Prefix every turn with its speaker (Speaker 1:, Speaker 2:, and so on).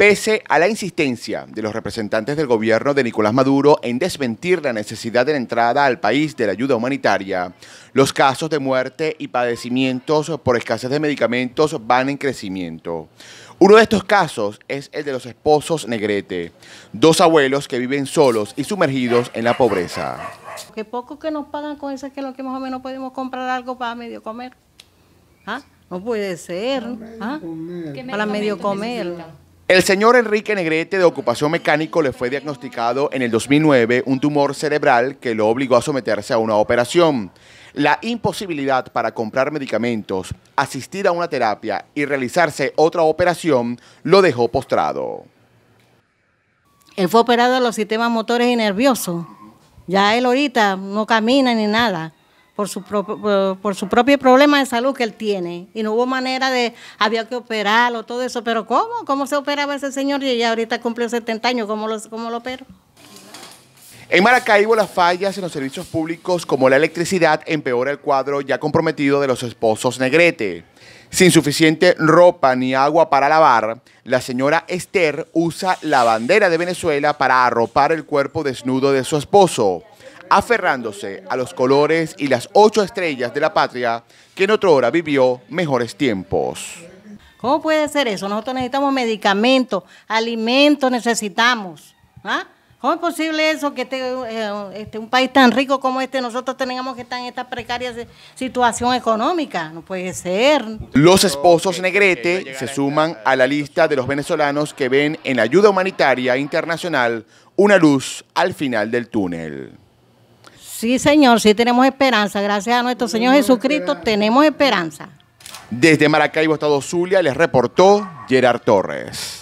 Speaker 1: Pese a la insistencia de los representantes del gobierno de Nicolás Maduro en desmentir la necesidad de la entrada al país de la ayuda humanitaria, los casos de muerte y padecimientos por escasez de medicamentos van en crecimiento. Uno de estos casos es el de los esposos Negrete, dos abuelos que viven solos y sumergidos en la pobreza.
Speaker 2: Que poco que nos pagan con eso que lo que más o menos podemos comprar algo para medio comer. ¿Ah? No puede ser. Para ¿ah? medio comer.
Speaker 1: El señor Enrique Negrete de Ocupación Mecánico le fue diagnosticado en el 2009 un tumor cerebral que lo obligó a someterse a una operación. La imposibilidad para comprar medicamentos, asistir a una terapia y realizarse otra operación lo dejó postrado.
Speaker 2: Él fue operado a los sistemas motores y nerviosos. Ya él ahorita no camina ni nada por su, propio problema de salud que él tiene. Y no hubo manera de, había que operarlo, todo eso. Pero ¿cómo? ¿Cómo se operaba ese señor? Y ella ahorita cumplió 70 años, ¿cómo lo, cómo lo
Speaker 1: En Maracaibo, las fallas en los servicios públicos como la electricidad empeora el cuadro ya comprometido de los esposos Negrete. Sin suficiente ropa ni agua para lavar, la señora Esther usa la bandera de Venezuela para arropar el cuerpo desnudo de su esposo aferrándose a los colores y las ocho estrellas de la patria que en otro hora vivió mejores tiempos.
Speaker 2: ¿Cómo puede ser eso? Nosotros necesitamos medicamentos, alimentos necesitamos. ¿ah? ¿Cómo es posible eso que este, eh, este, un país tan rico como este nosotros tengamos que estar en esta precaria situación económica? No puede ser.
Speaker 1: Los esposos Negrete se suman a la lista de los venezolanos que ven en ayuda humanitaria internacional una luz al final del túnel.
Speaker 2: Sí, Señor, sí tenemos esperanza. Gracias a nuestro Señor Jesucristo tenemos esperanza.
Speaker 1: Desde Maracaibo, Estado Zulia, les reportó Gerard Torres.